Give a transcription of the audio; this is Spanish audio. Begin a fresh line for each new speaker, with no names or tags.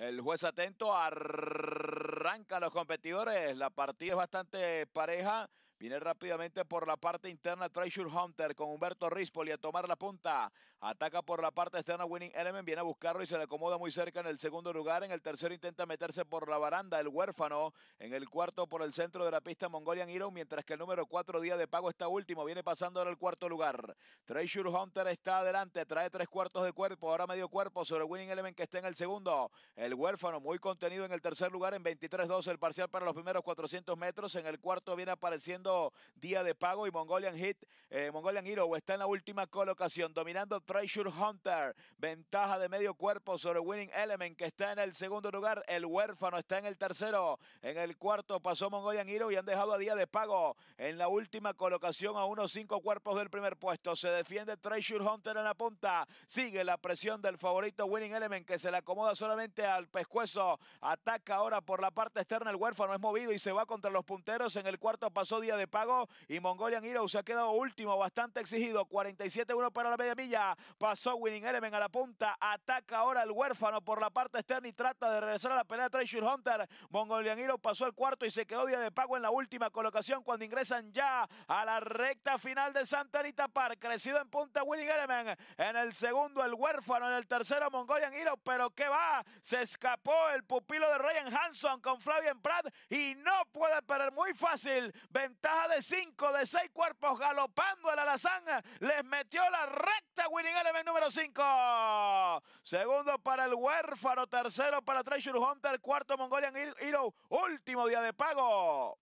El juez atento arranca a los competidores. La partida es bastante pareja. Viene rápidamente por la parte interna Treasure Hunter con Humberto Rispoli a tomar la punta. Ataca por la parte externa Winning Element, viene a buscarlo y se le acomoda muy cerca en el segundo lugar. En el tercero intenta meterse por la baranda el huérfano. En el cuarto por el centro de la pista Mongolian Hero, mientras que el número cuatro día de pago está último. Viene pasando ahora el cuarto lugar. Treasure Hunter está adelante, trae tres cuartos de cuerpo, ahora medio cuerpo sobre Winning Element que está en el segundo. El huérfano muy contenido en el tercer lugar en 23 2 el parcial para los primeros 400 metros. En el cuarto viene apareciendo día de pago y Mongolian Hit, eh, Mongolian Hero está en la última colocación, dominando Treasure Hunter, ventaja de medio cuerpo sobre Winning Element que está en el segundo lugar, el huérfano está en el tercero, en el cuarto pasó Mongolian Hero y han dejado a día de pago en la última colocación a unos cinco cuerpos del primer puesto, se defiende Treasure Hunter en la punta, sigue la presión del favorito Winning Element que se le acomoda solamente al pescuezo, ataca ahora por la parte externa el huérfano, es movido y se va contra los punteros, en el cuarto pasó día de de pago y Mongolian se ha quedado último, bastante exigido. 47-1 para la media milla. Pasó Winning Element a la punta. Ataca ahora el huérfano por la parte externa y trata de regresar a la pelea de Treasure Hunter. Mongolian Hero pasó al cuarto y se quedó día de pago en la última colocación cuando ingresan ya a la recta final de Santa Anita Park. Crecido en punta Winning Element. En el segundo el huérfano, en el tercero Mongolian Hero, Pero qué va, se escapó el pupilo de Ryan Hanson con Flavian Pratt y no puede perder muy fácil. Ventaja de cinco, de seis cuerpos, galopando el alazán, les metió la recta Winning Element número 5. Segundo para el huérfano, tercero para Treasure Hunter, cuarto Mongolian Hero, último día de pago.